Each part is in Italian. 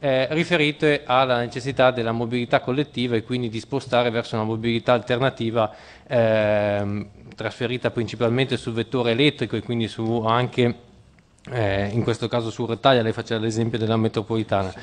eh, riferite alla necessità della mobilità collettiva e quindi di spostare verso una mobilità alternativa eh, trasferita principalmente sul vettore elettrico e quindi su anche eh, in questo caso su Rettaglia, lei faceva l'esempio della metropolitana. Sì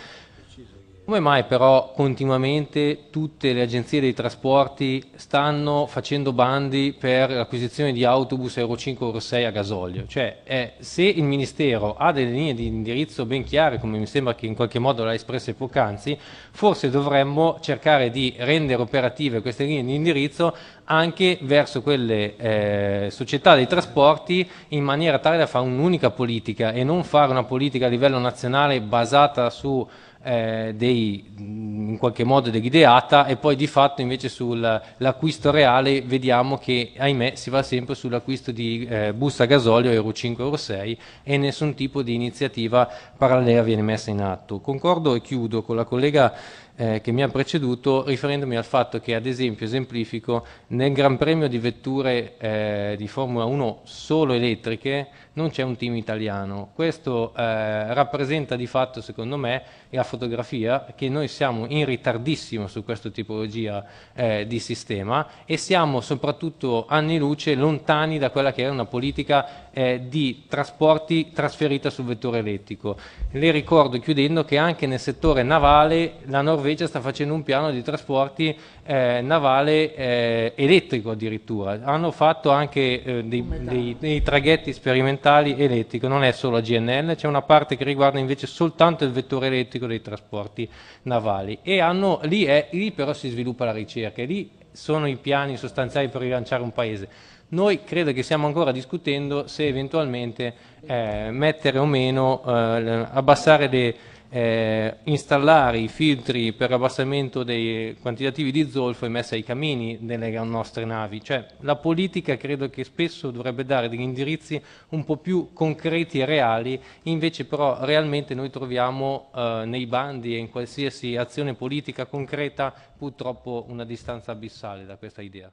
come mai però continuamente tutte le agenzie dei trasporti stanno facendo bandi per l'acquisizione di autobus Euro 5 Euro 6 a gasolio? Cioè, eh, se il Ministero ha delle linee di indirizzo ben chiare, come mi sembra che in qualche modo l'ha espresso poc'anzi, forse dovremmo cercare di rendere operative queste linee di indirizzo anche verso quelle eh, società dei trasporti in maniera tale da fare un'unica politica e non fare una politica a livello nazionale basata su eh, dei, mm, in qualche modo dell'ideata e poi di fatto invece sull'acquisto reale vediamo che ahimè si va sempre sull'acquisto di eh, busta gasolio Euro 5 Euro 6 e nessun tipo di iniziativa parallela viene messa in atto. Concordo e chiudo con la collega eh, che mi ha preceduto riferendomi al fatto che ad esempio esemplifico nel Gran Premio di vetture eh, di Formula 1 solo elettriche non c'è un team italiano. Questo eh, rappresenta di fatto secondo me la fotografia che noi siamo in ritardissimo su questa tipologia eh, di sistema e siamo soprattutto anni luce lontani da quella che era una politica eh, di trasporti trasferita sul vettore elettrico. Le ricordo chiudendo che anche nel settore navale la Norvegia Norvegia sta facendo un piano di trasporti eh, navale eh, elettrico addirittura. Hanno fatto anche eh, dei, dei, dei, traghetti sperimentali elettrico, non è solo la GNL, c'è una parte che riguarda invece soltanto il vettore elettrico dei trasporti navali. E hanno, lì, è, lì però si sviluppa la ricerca, e lì sono i piani sostanziali per rilanciare un paese. Noi credo che stiamo ancora discutendo se eventualmente eh, mettere o meno, eh, abbassare le, eh, installare i filtri per abbassamento dei quantitativi di zolfo e emessi ai camini delle nostre navi. Cioè, la politica credo che spesso dovrebbe dare degli indirizzi un po' più concreti e reali, invece però realmente noi troviamo eh, nei bandi e in qualsiasi azione politica concreta purtroppo una distanza abissale da questa idea.